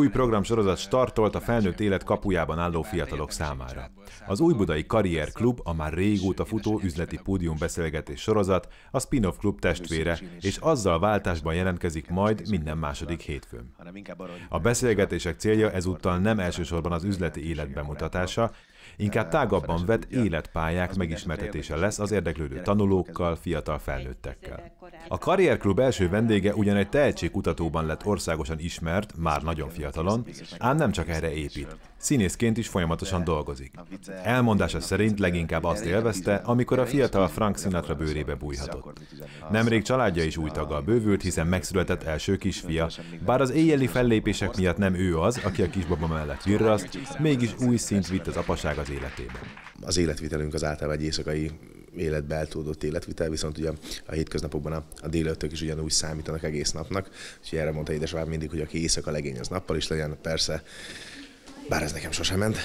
Új programsorozat startolt a felnőtt élet kapujában álló fiatalok számára. Az Újbudai Karrier Klub, a már régóta futó üzleti pódium beszélgetés sorozat, a Spin-off Klub testvére, és azzal váltásban jelentkezik majd minden második hétfőn. A beszélgetések célja ezúttal nem elsősorban az üzleti élet bemutatása, inkább tágabban vett életpályák megismertetése lesz az érdeklődő tanulókkal, fiatal felnőttekkel. A Karrierklub első vendége ugyan egy tehetségkutatóban lett országosan ismert, már nagyon fiatalon, ám nem csak erre épít. Színészként is folyamatosan dolgozik. Elmondása szerint leginkább azt élvezte, amikor a fiatal Frank Sinatra bőrébe bújhatott. Nemrég családja is új taggal bővült, hiszen megszületett első kisfia, bár az éjjeli fellépések miatt nem ő az, aki a kisbaba mellett virraszt, mégis új szint vitt az apaság az az életében. Az életvitelünk az általában egy éjszakai életbe eltúldott életvitel, viszont ugye a hétköznapokban a, a délőttök is ugyanúgy számítanak egész napnak, és erre mondta édesvár mindig, hogy aki éjszaka legény, az nappal is legyen, persze, bár ez nekem sosem ment.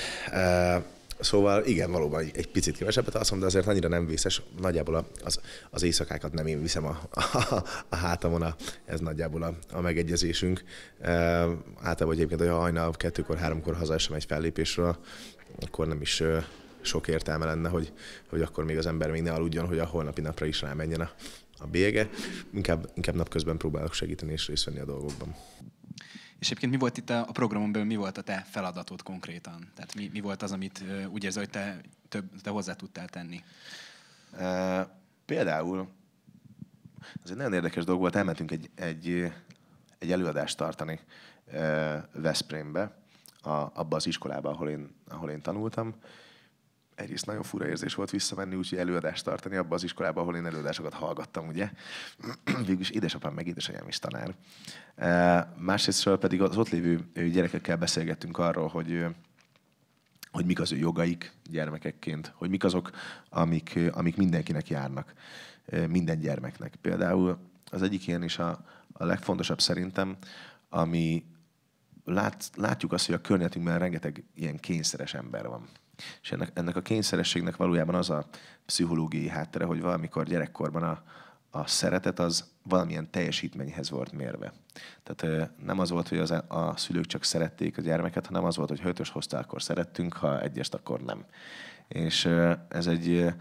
Szóval igen, valóban egy picit kevesebbet alszom, de azért annyira nem vészes. Nagyjából az, az éjszakákat nem én viszem a, a, a hátamon, a, ez nagyjából a, a megegyezésünk. E, általában egyébként olyan hajnal kettőkor, háromkor hazaesem egy fellépésről, akkor nem is sok értelme lenne, hogy, hogy akkor még az ember még ne aludjon, hogy a holnapi napra is rámenjen a, a bége. Inkább, inkább napközben próbálok segíteni és részt venni a dolgokban. És egyébként mi volt itt a, programon belül, mi volt a te feladatod konkrétan? Tehát mi, mi volt az, amit úgy érzed, hogy te, több, te hozzá tudtál tenni? Uh, például, az egy nagyon érdekes dolog volt, elmentünk egy, egy, egy előadást tartani uh, Veszprémbe, a, abba az iskolába, ahol én, ahol én tanultam, egyrészt nagyon fura érzés volt visszamenni, úgyhogy előadást tartani abba az iskolába, ahol én előadásokat hallgattam, ugye. Végülis édesapám meg édesanyám is tanár. Másrésztről pedig az ott lévő gyerekekkel beszélgettünk arról, hogy hogy mik az ő jogaik gyermekekként, hogy mik azok, amik, amik mindenkinek járnak, minden gyermeknek. Például az egyik ilyen is a, a legfontosabb szerintem, ami lát, látjuk azt, hogy a környezetünkben rengeteg ilyen kényszeres ember van és ennek, ennek a kényszerességnek valójában az a pszichológiai háttere, hogy valamikor gyerekkorban a, a szeretet az valamilyen teljesítményhez volt mérve. Tehát nem az volt, hogy az, a szülők csak szerették a gyermeket, hanem az volt, hogy ha ötös hoztál, akkor szerettünk, ha egyest, akkor nem. És ez egy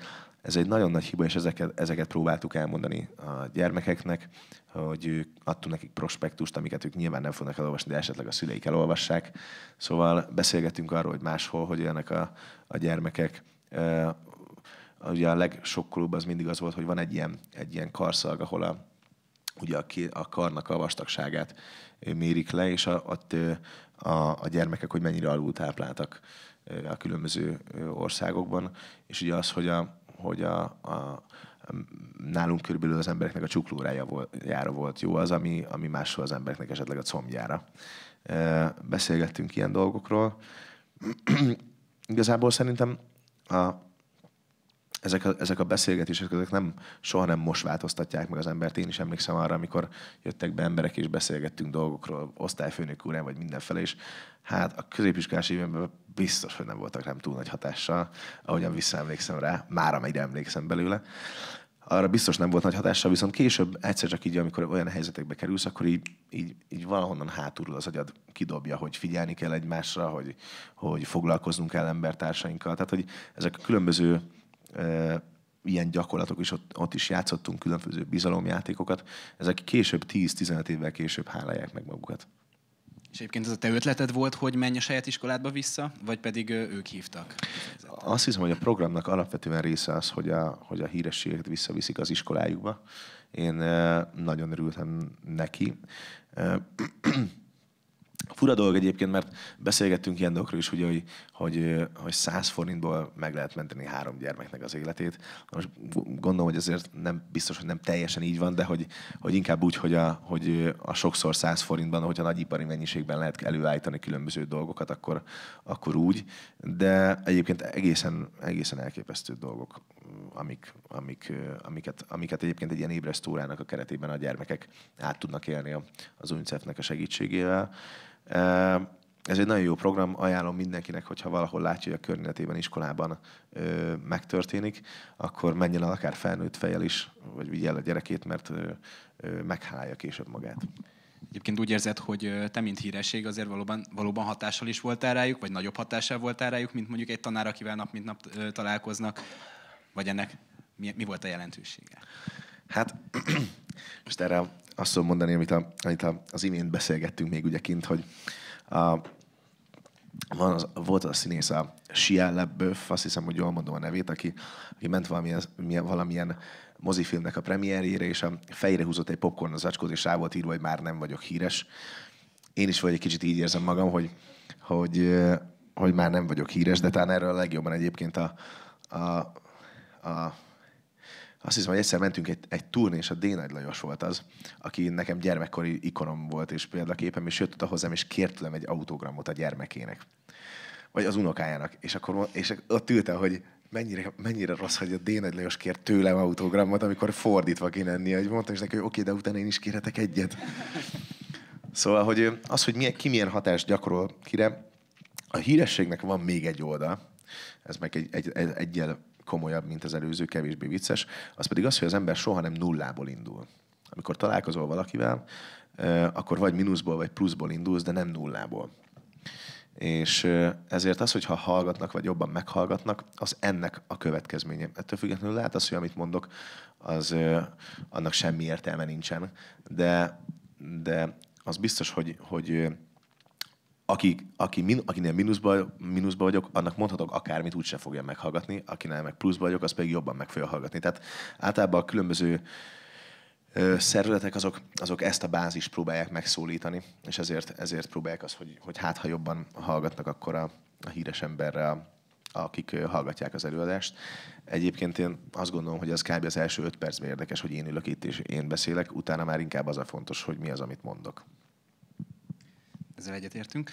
ez egy nagyon nagy hiba, és ezeket, ezeket próbáltuk elmondani a gyermekeknek, hogy ők adtunk nekik prospektust, amiket ők nyilván nem fognak elolvasni, de esetleg a szüleik elolvassák. Szóval beszélgetünk arról, hogy máshol, hogy élnek a, a gyermekek. E, ugye a legsokkolóbb az mindig az volt, hogy van egy ilyen, egy ilyen karszag, ahol a, ugye a, a karnak a vastagságát mérik le, és a, ott a, a gyermekek, hogy mennyire alultápláltak a különböző országokban. És ugye az, hogy a, hogy a, a nálunk körülbelül az embereknek a csuklórája volt, jára volt jó, az, ami, ami máshol az embereknek esetleg a combjára. Beszélgettünk ilyen dolgokról. Igazából szerintem a, ezek a, ezek a beszélgetések ezek nem, soha nem most változtatják meg az embert. Én is emlékszem arra, amikor jöttek be emberek és beszélgettünk dolgokról, osztályfőnök úrán vagy mindenfelé és hát a középiskolás évemben biztos, hogy nem voltak nem túl nagy hatással, ahogyan visszaemlékszem rá, már amelyre emlékszem belőle. Arra biztos nem volt nagy hatással, viszont később egyszer csak így, amikor olyan helyzetekbe kerülsz, akkor így, így, így valahonnan hátulról az agyad kidobja, hogy figyelni kell egymásra, hogy, hogy foglalkoznunk kell embertársainkkal. Tehát, hogy ezek a különböző ilyen gyakorlatok is, ott, ott is játszottunk különböző bizalomjátékokat. Ezek később, 10-15 évvel később hálálják meg magukat. És egyébként ez a te ötleted volt, hogy menj a saját iskoládba vissza, vagy pedig ők hívtak? Azt hiszem, hogy a programnak alapvetően része az, hogy a, hogy a hírességet visszaviszik az iskolájukba. Én nagyon örültem neki. Fura dolog egyébként, mert beszélgettünk ilyen dolgokról is, ugye, hogy, hogy, hogy 100 forintból meg lehet menteni három gyermeknek az életét. Most gondolom, hogy azért nem biztos, hogy nem teljesen így van, de hogy, hogy inkább úgy, hogy a, hogy a sokszor 100 forintban, hogyha a ipari mennyiségben lehet előállítani különböző dolgokat, akkor, akkor úgy. De egyébként egészen, egészen elképesztő dolgok, amik, amik, amiket, amiket egyébként egy ilyen ébresztórának a keretében a gyermekek át tudnak élni az UNICEF-nek a segítségével. Ez egy nagyon jó program, ajánlom mindenkinek, hogyha valahol látja, hogy a környezetében, iskolában ö, megtörténik, akkor menjen el akár felnőtt fejjel is, vagy vigye el a gyerekét, mert ö, ö, meghálja később magát. Egyébként úgy érzed, hogy te, mint híresség, azért valóban, valóban hatással is voltál rájuk, vagy nagyobb hatással voltál rájuk, mint mondjuk egy tanár, akivel nap mint nap találkoznak, vagy ennek mi, mi volt a jelentősége? Hát most erre azt tudom mondani, amit, a, amit a, az imént beszélgettünk még ugye kint, hogy a, van az, volt az a színész, a Shia LaBeouf, azt hiszem, hogy jól mondom a nevét, aki, aki ment valamilyen, milyen, valamilyen mozifilmnek a premierjére, és a fejre húzott egy popcorn az acskóz, és rá volt írva, hogy már nem vagyok híres. Én is vagy egy kicsit így érzem magam, hogy, hogy, hogy már nem vagyok híres, de talán erről a legjobban egyébként a, a, a azt hiszem, hogy egyszer mentünk egy, egy turné, és a D. Nagy Lajos volt az, aki nekem gyermekkori ikonom volt és példaképem, és jött oda hozzám, és kért tőlem egy autogramot a gyermekének. Vagy az unokájának. És akkor és ott ülte, hogy mennyire, mennyire rossz, hogy a D. Nagy Lajos kért tőlem autogramot, amikor fordítva kéne ennie. Hogy mondta és neki, hogy oké, de utána én is kérhetek egyet. Szóval, hogy az, hogy milyen, ki milyen hatást gyakorol kire, a hírességnek van még egy oldal, ez meg egy, egy, egy, egyel komolyabb, mint az előző, kevésbé vicces, az pedig az, hogy az ember soha nem nullából indul. Amikor találkozol valakivel, akkor vagy mínuszból, vagy pluszból indulsz, de nem nullából. És ezért az, hogyha hallgatnak, vagy jobban meghallgatnak, az ennek a következménye. Ettől függetlenül lehet az, hogy amit mondok, az annak semmi értelme nincsen, de, de az biztos, hogy, hogy aki aki min, akinél mínuszba, mínuszba vagyok, annak mondhatok akármit, úgyse fogja meghallgatni, akinél meg pluszba vagyok, az pedig jobban meg fogja hallgatni. Tehát általában a különböző ö, szervezetek azok, azok ezt a bázis próbálják megszólítani, és ezért, ezért próbálják azt, hogy, hogy hát ha jobban hallgatnak, akkor a, a híres emberrel, akik hallgatják az előadást. Egyébként én azt gondolom, hogy az kb. az első öt percben érdekes, hogy én ülök itt és én beszélek, utána már inkább az a fontos, hogy mi az, amit mondok ezzel egyetértünk.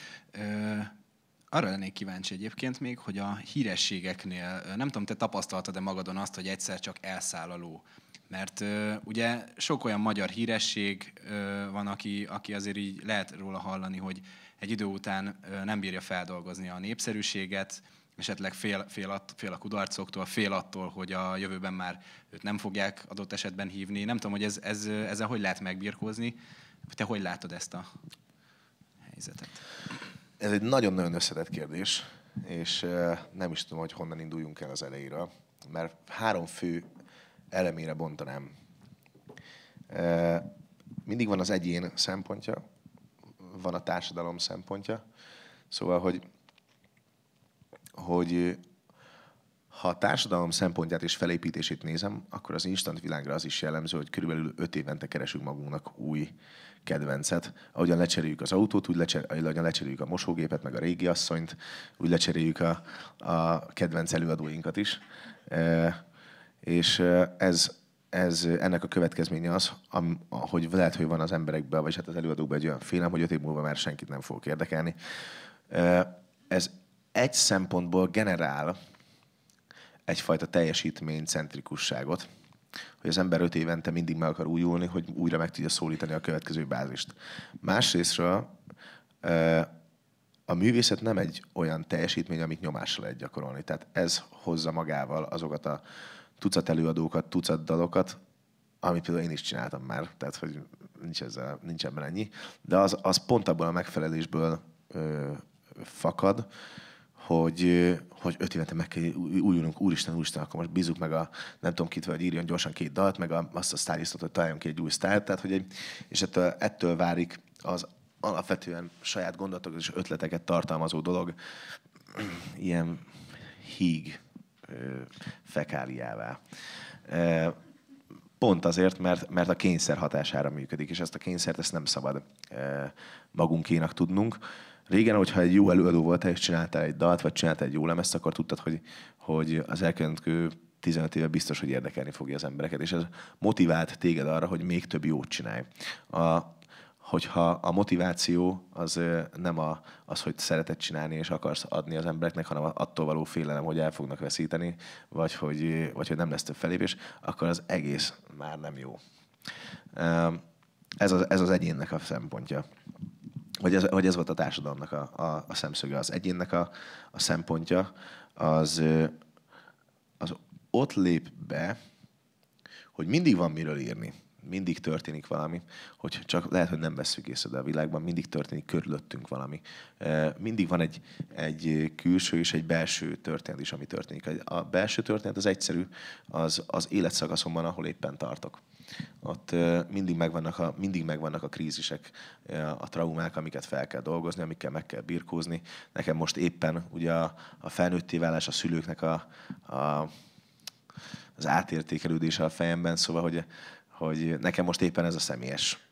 Arra lennék kíváncsi egyébként még, hogy a hírességeknél, nem tudom, te tapasztaltad-e magadon azt, hogy egyszer csak elszállaló, Mert ugye sok olyan magyar híresség van, aki, aki azért így lehet róla hallani, hogy egy idő után nem bírja feldolgozni a népszerűséget, esetleg fél, fél, att, fél a kudarcoktól, fél attól, hogy a jövőben már őt nem fogják adott esetben hívni. Nem tudom, hogy ez, ez, ezzel hogy lehet megbírkozni. Te hogy látod ezt a helyzetet? Ez egy nagyon-nagyon összetett kérdés, és eh, nem is tudom, hogy honnan induljunk el az elejére, mert három fő elemére bontanám. Eh, mindig van az egyén szempontja, van a társadalom szempontja, szóval, hogy, hogy ha a társadalom szempontját és felépítését nézem, akkor az instant világra az is jellemző, hogy körülbelül öt évente keresünk magunknak új uh, kedvencet. Ahogyan lecseréljük az autót, úgy lecser, ahogyan lecseréljük a mosógépet, meg a régi asszonyt, úgy lecseréljük a, a kedvenc előadóinkat is. E, és e, ez, ez ennek a következménye az, am, hogy lehet, hogy van az emberekben, vagy hát az előadókban egy olyan félem, hogy öt év múlva már senkit nem fogok érdekelni. E, ez egy szempontból generál egyfajta teljesítménycentrikusságot, hogy az ember öt évente mindig meg akar újulni, hogy újra meg tudja szólítani a következő bázist. Másrésztről a művészet nem egy olyan teljesítmény, amit nyomásra lehet gyakorolni. Tehát ez hozza magával azokat a tucat előadókat, tucat dalokat, amit például én is csináltam már, tehát hogy nincs, ezzel, nincs ebben ennyi, de az, az pont abban a megfelelésből ö, fakad, hogy, hogy öt évente meg kell újulnunk, úristen, úristen, akkor most bízunk meg a nem tudom kit, hogy írjon gyorsan két dalt, meg a, azt a sztárisztot, hogy találjunk ki egy új sztárt, tehát hogy egy, és ettől, ettől várik az alapvetően saját gondolatok és ötleteket tartalmazó dolog ilyen híg fekáliává. Pont azért, mert, mert a kényszer hatására működik, és ezt a kényszert ezt nem szabad magunkénak tudnunk Régen, hogyha egy jó előadó volt, és csináltál egy dalt, vagy csináltál egy jó lemezt, akkor tudtad, hogy, hogy az elkövetkező 15 éve biztos, hogy érdekelni fogja az embereket, és ez motivált téged arra, hogy még több jót csinálj. A, hogyha a motiváció az nem a, az, hogy szeretet csinálni és akarsz adni az embereknek, hanem attól való félelem, hogy el fognak veszíteni, vagy hogy, vagy hogy nem lesz több felépés, akkor az egész már nem jó. Ez az, ez az egyénnek a szempontja hogy ez, hogy ez volt a társadalomnak a, a, a szemszöge, az egyénnek a, a szempontja, az, az ott lép be, hogy mindig van miről írni, mindig történik valami, hogy csak lehet, hogy nem veszük észre, de a világban mindig történik körülöttünk valami. Mindig van egy, egy külső és egy belső történet is, ami történik. A belső történet az egyszerű, az, az életszakaszomban, ahol éppen tartok ott mindig megvannak, a, mindig megvannak a krízisek, a traumák, amiket fel kell dolgozni, amikkel meg kell birkózni. Nekem most éppen ugye a, a felnőtté válás a szülőknek a, a, az átértékelődése a fejemben, szóval, hogy, hogy nekem most éppen ez a személyes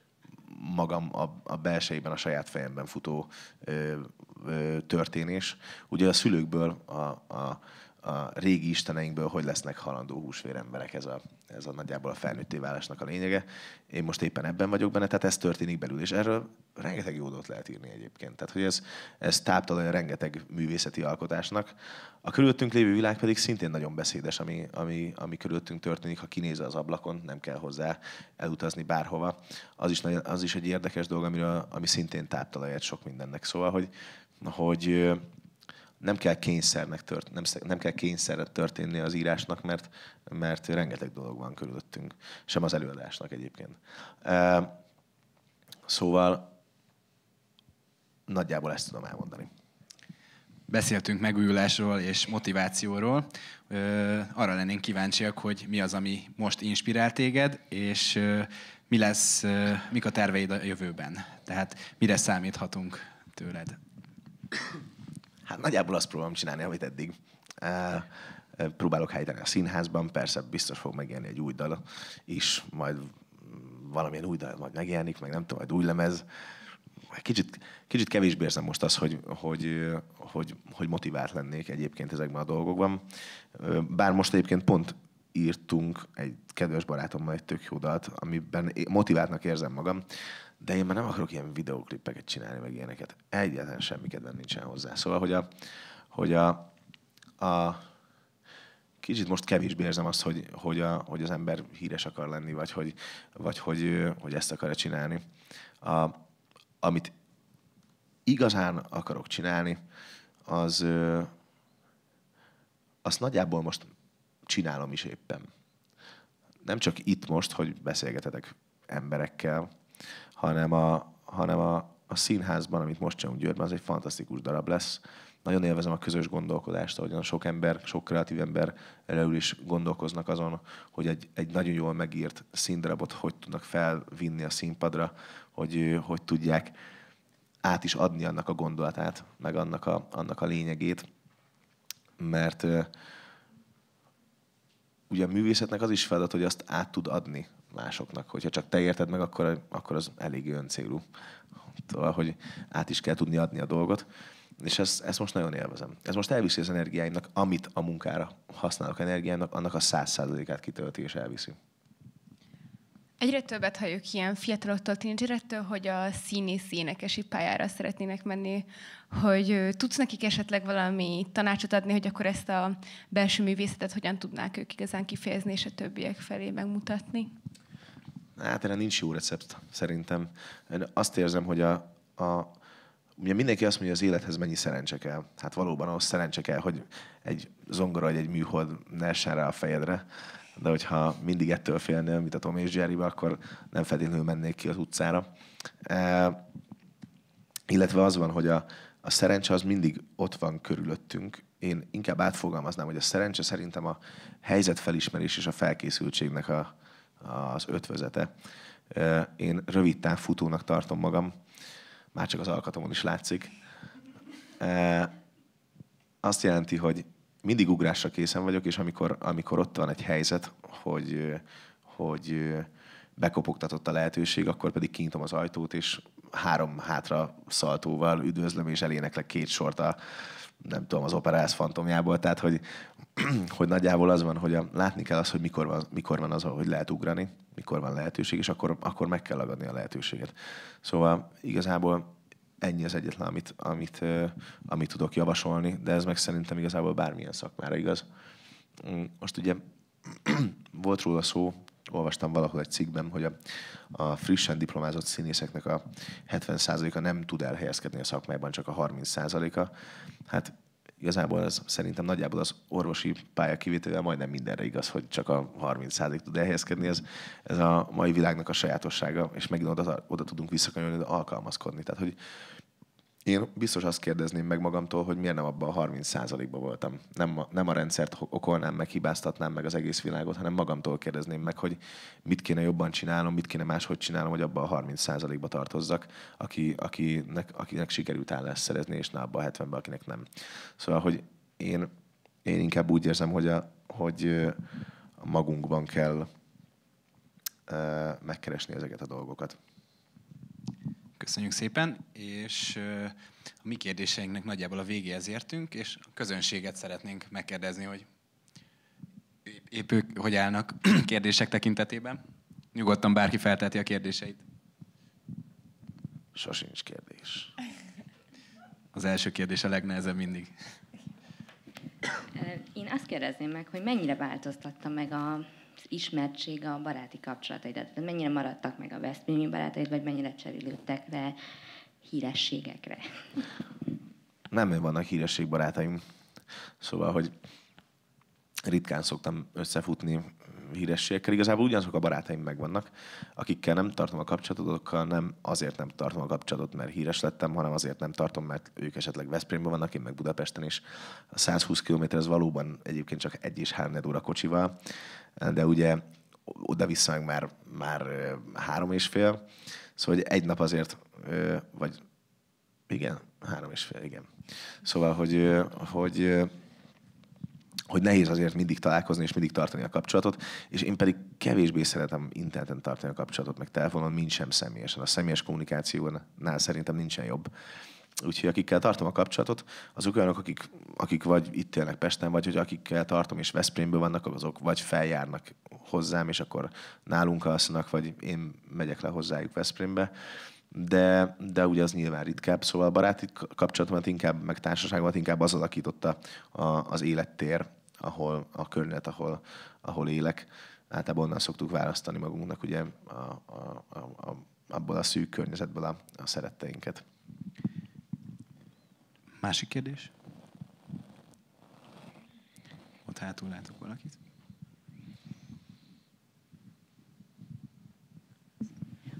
magam a, a belsejében, a saját fejemben futó ö, ö, történés. Ugye a szülőkből a, a a régi isteneinkből hogy lesznek halandó húsvér emberek, ez a, ez a nagyjából a felnőtté válásnak a lényege. Én most éppen ebben vagyok benne, tehát ez történik belül, és erről rengeteg dolgot lehet írni egyébként. Tehát, hogy ez, ez táptalaja rengeteg művészeti alkotásnak. A körülöttünk lévő világ pedig szintén nagyon beszédes, ami, ami, ami körülöttünk történik, ha kinéz az ablakon, nem kell hozzá elutazni bárhova. Az is, az is egy érdekes dolog, amiről, ami szintén táptalaja sok mindennek. Szóval, hogy, hogy nem kell kényszernek tört, nem, nem kell kényszerre történni az írásnak, mert, mert rengeteg dolog van körülöttünk, sem az előadásnak egyébként. Szóval nagyjából ezt tudom elmondani. Beszéltünk megújulásról és motivációról. Arra lennénk kíváncsiak, hogy mi az, ami most inspirál téged, és mi lesz, mik a terveid a jövőben. Tehát mire számíthatunk tőled? Hát nagyjából azt próbálom csinálni, amit eddig. próbálok helytelni a színházban, persze biztos fog megjelenni egy új dal is, majd valamilyen új dal majd megjelenik, meg nem tudom, majd új lemez. Kicsit, kicsit kevésbé érzem most azt, hogy, hogy, hogy, hogy motivált lennék egyébként ezekben a dolgokban. Bár most egyébként pont írtunk egy kedves barátommal egy tök jó dalt, amiben motiváltnak érzem magam, de én már nem akarok ilyen videoklippeket csinálni, meg ilyeneket. Egyáltalán semmi kedvem nincsen hozzá. Szóval, hogy a, hogy a, a kicsit most kevésbé érzem azt, hogy, hogy, a, hogy az ember híres akar lenni, vagy hogy, vagy hogy, hogy ezt akarja csinálni. A, amit igazán akarok csinálni, az azt nagyjából most csinálom is éppen. Nem csak itt most, hogy beszélgetetek emberekkel, hanem a, hanem a, a színházban, amit most csinálunk Győrben, az egy fantasztikus darab lesz. Nagyon élvezem a közös gondolkodást, ahogyan sok ember, sok kreatív ember előül is gondolkoznak azon, hogy egy, egy nagyon jól megírt színdarabot hogy tudnak felvinni a színpadra, hogy hogy tudják át is adni annak a gondolatát, meg annak a, annak a lényegét. Mert ugye a művészetnek az is feladat, hogy azt át tud adni másoknak. Hogyha csak te érted meg, akkor, akkor az elég öncélú. Tudom, szóval, hogy át is kell tudni adni a dolgot. És ezt, ezt most nagyon élvezem. Ez most elviszi az energiáimnak, amit a munkára használok energiának, annak a száz százalékát kitölti és elviszi. Egyre többet halljuk ilyen fiataloktól, tínédzserektől, hogy a színész énekesi pályára szeretnének menni, hogy tudsz nekik esetleg valami tanácsot adni, hogy akkor ezt a belső művészetet hogyan tudnák ők igazán kifejezni, és a többiek felé megmutatni? Hát erre nincs jó recept, szerintem. Én azt érzem, hogy a, a, ugye mindenki azt mondja, az élethez mennyi szerencse kell. Hát valóban ahhoz szerencse kell, hogy egy zongora vagy egy műhold ne essen rá a fejedre, de hogyha mindig ettől félnél, mint a Tom és Jerry-be, akkor nem feltétlenül mennék ki az utcára. E, illetve az van, hogy a, a szerencse az mindig ott van körülöttünk. Én inkább átfogalmaznám, hogy a szerencse szerintem a helyzetfelismerés és a felkészültségnek a, az ötvözete. Én rövid futónak tartom magam, már csak az alkatomon is látszik. Azt jelenti, hogy mindig ugrásra készen vagyok, és amikor, amikor ott van egy helyzet, hogy, hogy bekopogtatott a lehetőség, akkor pedig kinyitom az ajtót, és három hátra szaltóval üdvözlöm, és eléneklek két sort a, nem tudom, az operáz fantomjából. Tehát, hogy hogy nagyjából az van, hogy a, látni kell az hogy mikor van, mikor van az, hogy lehet ugrani, mikor van lehetőség, és akkor, akkor meg kell adni a lehetőséget. Szóval igazából ennyi az egyetlen, amit, amit, amit tudok javasolni, de ez meg szerintem igazából bármilyen szakmára igaz. Mm, most ugye volt róla szó, olvastam valahol egy cikkben, hogy a, a frissen diplomázott színészeknek a 70%-a nem tud elhelyezkedni a szakmában, csak a 30%-a. Hát igazából ez szerintem nagyjából az orvosi pálya kivételével majdnem mindenre igaz, hogy csak a 30 százalék tud elhelyezkedni. Ez, ez a mai világnak a sajátossága, és megint oda, oda tudunk visszakanyolni, de alkalmazkodni. Tehát, hogy én biztos azt kérdezném meg magamtól, hogy miért nem abban a 30%-ban voltam. Nem a, nem a rendszert okolnám meg, hibáztatnám meg az egész világot, hanem magamtól kérdezném meg, hogy mit kéne jobban csinálnom, mit kéne máshogy csinálnom, hogy abban a 30%-ba tartozzak, aki, akinek, akinek sikerült állást szerezni, és ne abban a 70-ben, akinek nem. Szóval, hogy én, én inkább úgy érzem, hogy, a, hogy magunkban kell megkeresni ezeket a dolgokat. Köszönjük szépen, és a mi kérdéseinknek nagyjából a végéhez értünk, és a közönséget szeretnénk megkérdezni, hogy épp ők hogy állnak kérdések tekintetében. Nyugodtan bárki felteheti a kérdéseit. Sosincs kérdés. Az első kérdés a legnehezebb mindig. Én azt kérdezném meg, hogy mennyire változtatta meg a ismertsége a baráti kapcsolataidat? Mennyire maradtak meg a Veszprémi barátaid, vagy mennyire cserélődtek le hírességekre? Nem vannak híresség barátaim. Szóval, hogy ritkán szoktam összefutni hírességekkel igazából ugyanazok a barátaim megvannak, akikkel nem tartom a kapcsolatot, azokkal nem azért nem tartom a kapcsolatot, mert híres lettem, hanem azért nem tartom, mert ők esetleg Veszprémben vannak, én meg Budapesten is. A 120 km ez valóban egyébként csak egy és három óra kocsival, de ugye oda-vissza meg már, már három és fél. Szóval hogy egy nap azért, vagy igen, három és fél, igen. Szóval, hogy, hogy hogy nehéz azért mindig találkozni és mindig tartani a kapcsolatot, és én pedig kevésbé szeretem interneten tartani a kapcsolatot, meg telefonon, mint sem személyesen. A személyes kommunikációnál szerintem nincsen jobb. Úgyhogy akikkel tartom a kapcsolatot, azok olyanok, akik, akik vagy itt élnek Pesten, vagy hogy akikkel tartom és Veszprémből vannak, azok vagy feljárnak hozzám, és akkor nálunk alszanak, vagy én megyek le hozzájuk Veszprémbe de, de ugye az nyilván ritkább, szóval a baráti kapcsolatomat inkább, meg társaságomat inkább az alakította az élettér, ahol a környezet, ahol, ahol élek. Általában onnan szoktuk választani magunknak ugye a, a, a, abból a szűk környezetből a, a szeretteinket. Másik kérdés? Ott hátul látok valakit.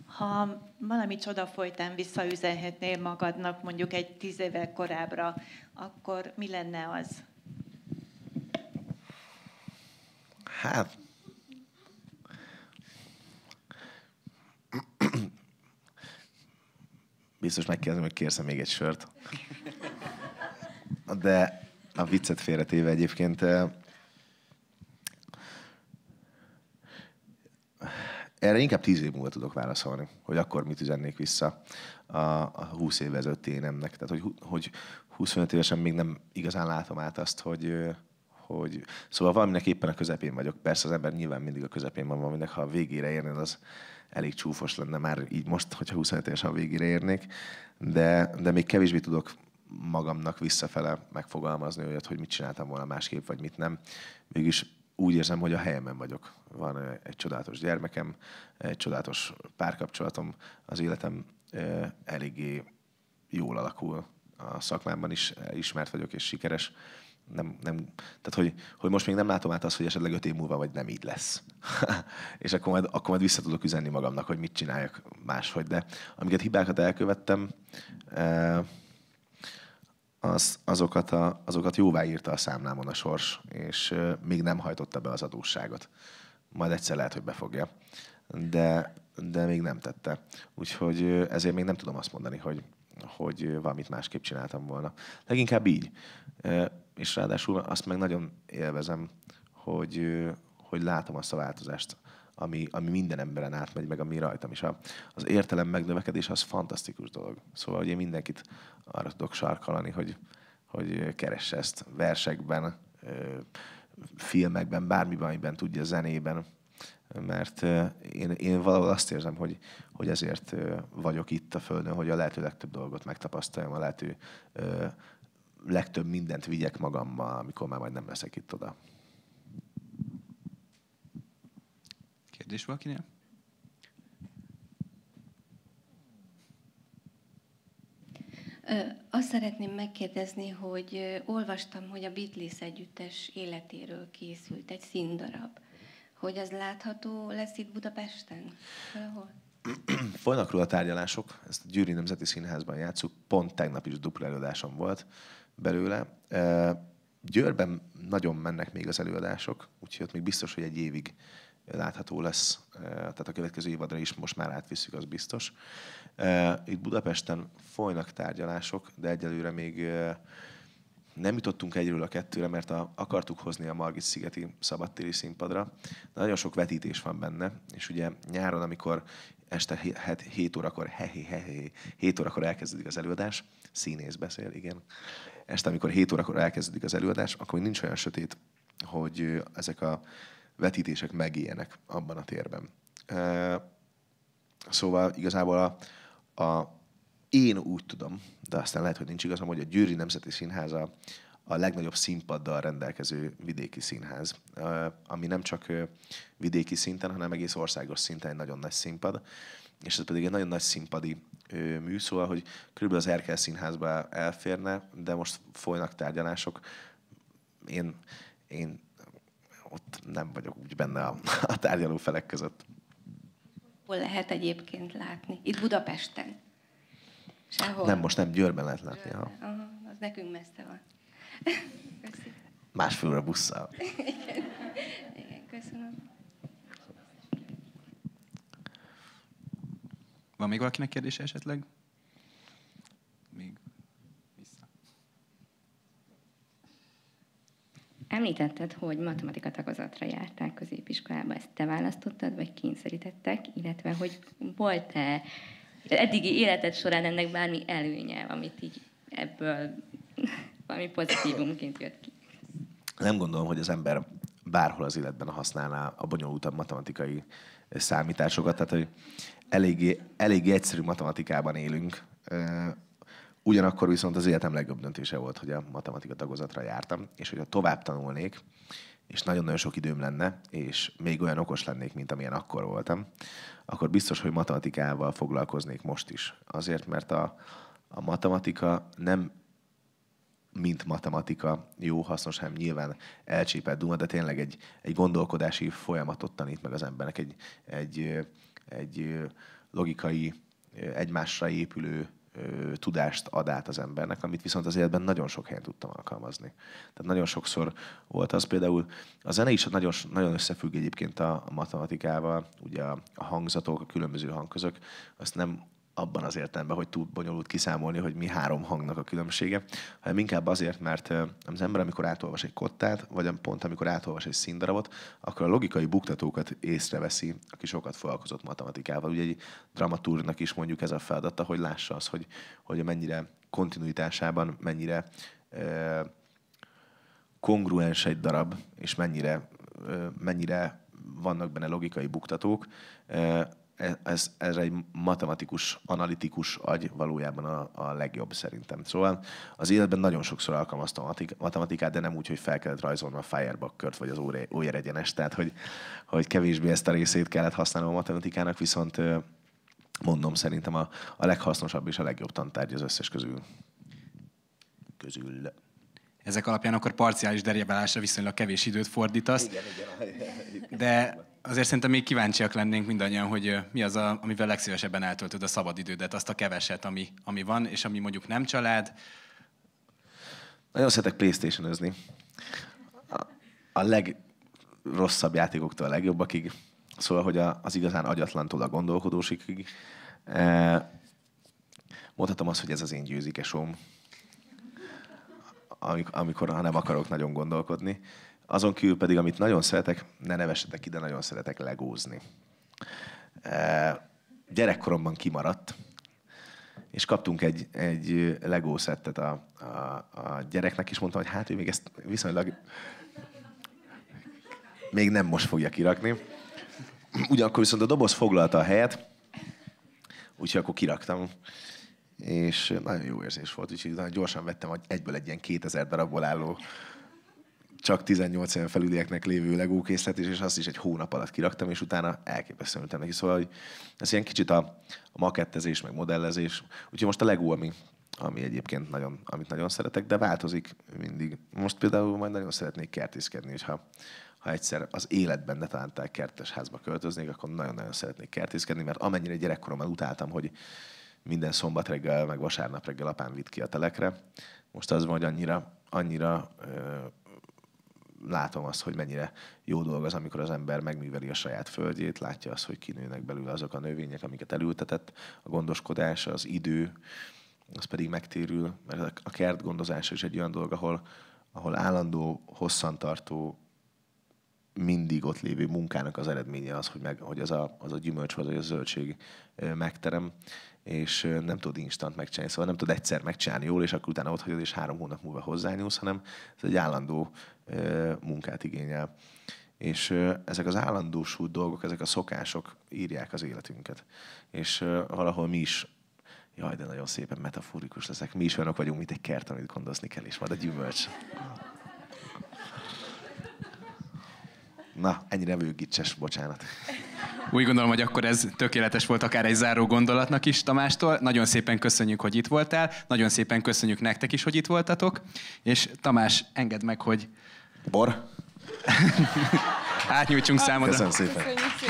ha valami csoda folytán visszaüzenhetnél magadnak mondjuk egy tíz évvel korábbra, akkor mi lenne az? Hát... Biztos megkérdezem, hogy kérsz még egy sört. De a viccet félretéve egyébként eh, erre inkább tíz év múlva tudok válaszolni, hogy akkor mit üzennék vissza a, a 20 év ezelőtti énemnek. Tehát, hogy, hogy 25 évesen még nem igazán látom át azt, hogy, eh, hogy szóval valaminek éppen a közepén vagyok. Persze az ember nyilván mindig a közepén van valaminek, ha a végére érnél, az elég csúfos lenne már így most, hogyha 25 évesen a végére érnék, de, de még kevésbé tudok magamnak visszafele megfogalmazni olyat, hogy mit csináltam volna másképp, vagy mit nem. Mégis úgy érzem, hogy a helyemen vagyok. Van egy csodálatos gyermekem, egy csodálatos párkapcsolatom, az életem eléggé jól alakul a szakmámban is, ismert vagyok és sikeres nem, nem, tehát hogy, hogy most még nem látom át azt, hogy esetleg öt év múlva vagy nem így lesz. és akkor majd, akkor majd vissza tudok üzenni magamnak, hogy mit csináljak máshogy. De amiket hibákat elkövettem, e, az, azokat, a, azokat jóvá írta a számlámon a sors, és e, még nem hajtotta be az adósságot. Majd egyszer lehet, hogy befogja. De, de még nem tette. Úgyhogy e, ezért még nem tudom azt mondani, hogy, hogy valamit másképp csináltam volna. Leginkább így és ráadásul azt meg nagyon élvezem, hogy, hogy látom azt a változást, ami, ami minden emberen átmegy, meg ami rajtam is. Az értelem megnövekedés az fantasztikus dolog. Szóval, hogy én mindenkit arra tudok sarkalani, hogy, hogy keresse ezt versekben, filmekben, bármiben, amiben tudja, zenében. Mert én, én valahol azt érzem, hogy, hogy ezért vagyok itt a Földön, hogy a lehető legtöbb dolgot megtapasztaljam, a lehető legtöbb mindent vigyek magammal, amikor már majd nem leszek itt oda. Kérdés valakinél? Azt szeretném megkérdezni, hogy olvastam, hogy a Beatles együttes életéről készült egy színdarab. Hogy az látható lesz itt Budapesten? Valahol? Folynak róla tárgyalások, ezt a Gyűri Nemzeti Színházban játszuk, pont tegnap is dupla előadásom volt, belőle. Győrben nagyon mennek még az előadások, úgyhogy ott még biztos, hogy egy évig látható lesz, tehát a következő évadra is most már átviszük, az biztos. Itt Budapesten folynak tárgyalások, de egyelőre még nem jutottunk egyről a kettőre, mert a, akartuk hozni a Margit szigeti szabadtéri színpadra. De nagyon sok vetítés van benne, és ugye nyáron, amikor este 7 órakor, he, he, 7 órakor elkezdődik az előadás, színész beszél, igen. Este, amikor 7 órakor elkezdődik az előadás, akkor nincs olyan sötét, hogy ezek a vetítések megéljenek abban a térben. Szóval igazából a, a én úgy tudom, de aztán lehet, hogy nincs igazam, hogy a Győri Nemzeti Színháza a legnagyobb színpaddal rendelkező vidéki színház, ami nem csak vidéki szinten, hanem egész országos szinten egy nagyon nagy színpad, és ez pedig egy nagyon nagy színpadi mű, szóval, hogy körülbelül az Erkel színházba elférne, de most folynak tárgyalások. Én, én ott nem vagyok úgy benne a, a tárgyaló felek között. Hol lehet egyébként látni? Itt Budapesten? Sehol? Nem, most nem, Győrben lehet látni. Győrben. Aha, az nekünk messze van. Köszi. Másfél óra busszal. Igen, köszönöm. Van még valakinek kérdése esetleg? Még vissza. Említetted, hogy matematika tagozatra jártál középiskolába. Ezt te választottad, vagy kényszerítettek? Illetve, hogy volt-e eddigi életed során ennek bármi előnye, amit így ebből valami pozitívumként jött ki. Nem gondolom, hogy az ember bárhol az életben használná a bonyolultabb matematikai számításokat, tehát hogy eléggé, eléggé egyszerű matematikában élünk. Ugyanakkor viszont az életem legjobb döntése volt, hogy a matematika tagozatra jártam, és hogyha tovább tanulnék, és nagyon-nagyon sok időm lenne, és még olyan okos lennék, mint amilyen akkor voltam, akkor biztos, hogy matematikával foglalkoznék most is. Azért, mert a, a matematika nem mint matematika jó, hasznos, hanem nyilván elcsépelt duma, de tényleg egy, egy gondolkodási folyamatot tanít meg az embernek, egy, egy, egy logikai, egymásra épülő tudást ad át az embernek, amit viszont az életben nagyon sok helyen tudtam alkalmazni. Tehát nagyon sokszor volt az például, a zene is nagyon, nagyon összefügg egyébként a matematikával, ugye a hangzatok, a különböző hangközök, azt nem abban az értelemben, hogy túl bonyolult kiszámolni, hogy mi három hangnak a különbsége, hanem inkább azért, mert az ember, amikor átolvas egy kottát, vagy pont amikor átolvas egy színdarabot, akkor a logikai buktatókat észreveszi, aki sokat foglalkozott matematikával. Ugye egy dramatúrnak is mondjuk ez a feladata, hogy lássa az, hogy, hogy mennyire kontinuitásában, mennyire ö, kongruens egy darab, és mennyire, ö, mennyire vannak benne logikai buktatók. Ö, ez, ez egy matematikus, analitikus agy valójában a, a legjobb szerintem. Szóval az életben nagyon sokszor alkalmaztam a matematikát, de nem úgy, hogy fel kellett rajzolnom a Firebug kört, vagy az óér egyenes, tehát hogy, hogy kevésbé ezt a részét kellett használnom a matematikának, viszont mondom szerintem a, a leghasznosabb és a legjobb tantárgy az összes közül. Közül. Ezek alapján akkor parciális derjebelásra viszonylag kevés időt fordítasz. Igen, igen. De azért szerintem még kíváncsiak lennénk mindannyian, hogy mi az, a, amivel legszívesebben eltöltöd a szabadidődet, azt a keveset, ami, ami van, és ami mondjuk nem család. Nagyon szeretek playstation -özni. A, a legrosszabb játékoktól a legjobbakig. Szóval, hogy a, az igazán agyatlantól a gondolkodósikig. E, mondhatom azt, hogy ez az én győzikesom. Amikor, amikor, ha nem akarok nagyon gondolkodni. Azon kívül pedig, amit nagyon szeretek, ne nevessetek ide, nagyon szeretek legózni. E, gyerekkoromban kimaradt, és kaptunk egy, egy Lego szettet a, a, a gyereknek, és mondtam, hogy hát ő még ezt viszonylag még nem most fogja kirakni. Ugyanakkor viszont a doboz foglalta a helyet, úgyhogy akkor kiraktam. És nagyon jó érzés volt, úgyhogy gyorsan vettem egyből egy ilyen 2000 darabból álló csak 18 éven felülieknek lévő legókészlet is, és azt is egy hónap alatt kiraktam, és utána elképesztően ültem neki. Szóval hogy ez ilyen kicsit a, a makettezés, meg modellezés. Úgyhogy most a legó, ami, ami egyébként nagyon, amit nagyon szeretek, de változik mindig. Most például majd nagyon szeretnék kertészkedni, és ha, ha egyszer az életben ne találtál kertes házba költöznék, akkor nagyon-nagyon szeretnék kertészkedni, mert amennyire gyerekkoromban utáltam, hogy minden szombat reggel, meg vasárnap reggel apám vitt ki a telekre, most az van, hogy annyira, annyira ö, látom azt, hogy mennyire jó dolog az, amikor az ember megműveli a saját földjét, látja azt, hogy kinőnek belőle azok a növények, amiket elültetett, a gondoskodás, az idő, az pedig megtérül, mert a kert gondozása is egy olyan dolog, ahol, ahol állandó, hosszantartó, mindig ott lévő munkának az eredménye az, hogy, meg, hogy az, a, az a gyümölcs vagy az a zöldség megterem, és nem tud instant megcsinálni, szóval nem tud egyszer megcsinálni jól, és akkor utána ott hagyod, és három hónap múlva hozzányúlsz, hanem ez egy állandó munkát igényel. És ezek az állandósult dolgok, ezek a szokások írják az életünket. És valahol mi is jaj, de nagyon szépen metaforikus leszek. Mi is olyanok vagyunk, mint egy kert, amit gondozni kell, és majd a gyümölcs. Na, ennyire vőgicses, bocsánat. Úgy gondolom, hogy akkor ez tökéletes volt akár egy záró gondolatnak is Tamástól. Nagyon szépen köszönjük, hogy itt voltál, nagyon szépen köszönjük nektek is, hogy itt voltatok, és Tamás, engedd meg, hogy... Bor? Átnyújtsunk számodra. Köszönöm szépen. Köszönjük szépen.